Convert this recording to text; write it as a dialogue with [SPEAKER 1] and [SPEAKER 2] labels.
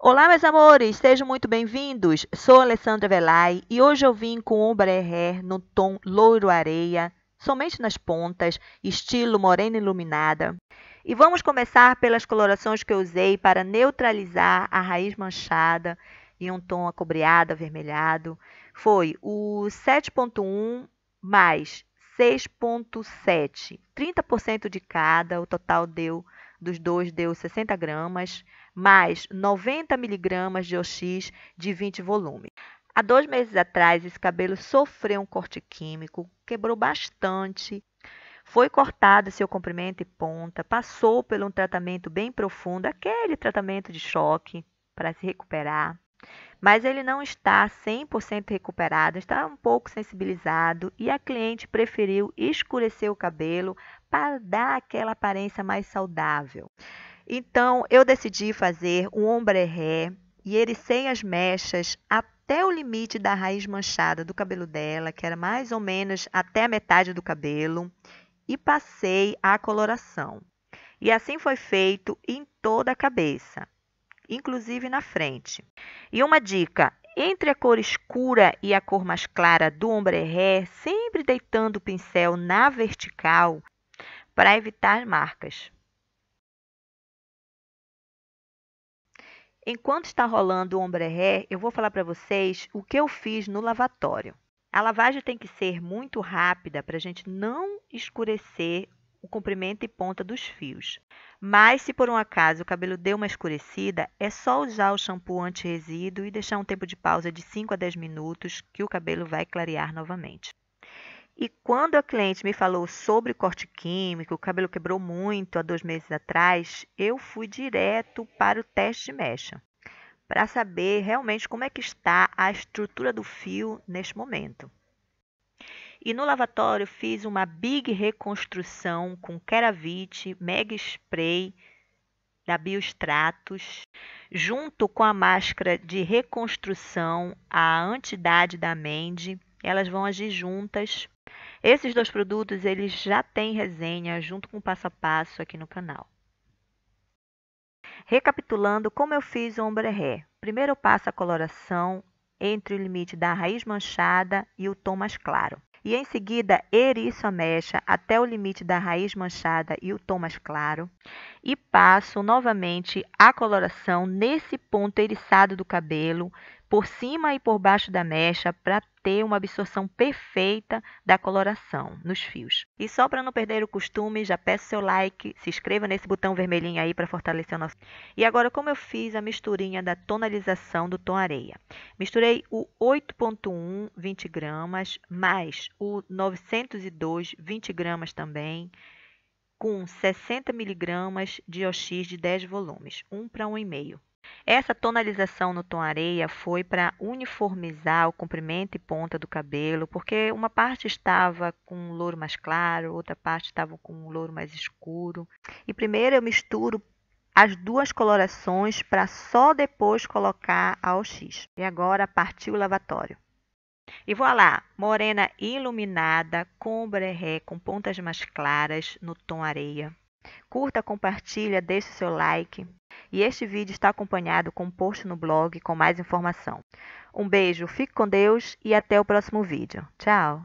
[SPEAKER 1] Olá, meus amores, sejam muito bem-vindos. Sou Alessandra Velay e hoje eu vim com ombre hair no tom loiro areia, somente nas pontas, estilo morena iluminada. E vamos começar pelas colorações que eu usei para neutralizar a raiz manchada em um tom acobreado, avermelhado. Foi o 7.1 mais 6.7, 30% de cada, o total deu dos dois deu 60 gramas, mais 90 miligramas de OX de 20 volume. Há dois meses atrás, esse cabelo sofreu um corte químico, quebrou bastante, foi cortado seu comprimento e ponta, passou por um tratamento bem profundo, aquele tratamento de choque para se recuperar. Mas ele não está 100% recuperado, está um pouco sensibilizado e a cliente preferiu escurecer o cabelo para dar aquela aparência mais saudável. Então, eu decidi fazer um ombre ré e ele sem as mechas até o limite da raiz manchada do cabelo dela, que era mais ou menos até a metade do cabelo, e passei a coloração. E assim foi feito em toda a cabeça, inclusive na frente. E uma dica: entre a cor escura e a cor mais clara do ombre ré, sempre deitando o pincel na vertical, para evitar marcas. Enquanto está rolando o ré, eu vou falar para vocês o que eu fiz no lavatório. A lavagem tem que ser muito rápida para a gente não escurecer o comprimento e ponta dos fios. Mas se por um acaso o cabelo deu uma escurecida, é só usar o shampoo anti-resíduo e deixar um tempo de pausa de 5 a 10 minutos que o cabelo vai clarear novamente. E quando a cliente me falou sobre corte químico, o cabelo quebrou muito há dois meses atrás, eu fui direto para o teste de mecha, para saber realmente como é que está a estrutura do fio neste momento. E no lavatório fiz uma big reconstrução com Keravite, Mega Spray, da Biostratos, junto com a máscara de reconstrução, a antidade da Mende elas vão agir juntas. Esses dois produtos eles já têm resenha junto com o passo a passo aqui no canal. Recapitulando como eu fiz o ombre-ré. Primeiro eu passo a coloração entre o limite da raiz manchada e o tom mais claro. E em seguida, eriço a mecha até o limite da raiz manchada e o tom mais claro. E passo novamente a coloração nesse ponto eriçado do cabelo, por cima e por baixo da mecha para ter uma absorção perfeita da coloração nos fios. E só para não perder o costume, já peço seu like, se inscreva nesse botão vermelhinho aí para fortalecer o nosso. E agora como eu fiz a misturinha da tonalização do tom areia. Misturei o 8.1 20 gramas mais o 902 20 gramas também com 60 miligramas de OX de 10 volumes, 1 para 1,5. Essa tonalização no tom areia foi para uniformizar o comprimento e ponta do cabelo, porque uma parte estava com um louro mais claro, outra parte estava com um louro mais escuro. E primeiro eu misturo as duas colorações para só depois colocar ao X. E agora partiu o lavatório. E vou lá, morena iluminada, com breré, com pontas mais claras, no tom areia. Curta, compartilha, deixe seu like. E este vídeo está acompanhado com um post no blog com mais informação. Um beijo, fique com Deus e até o próximo vídeo. Tchau!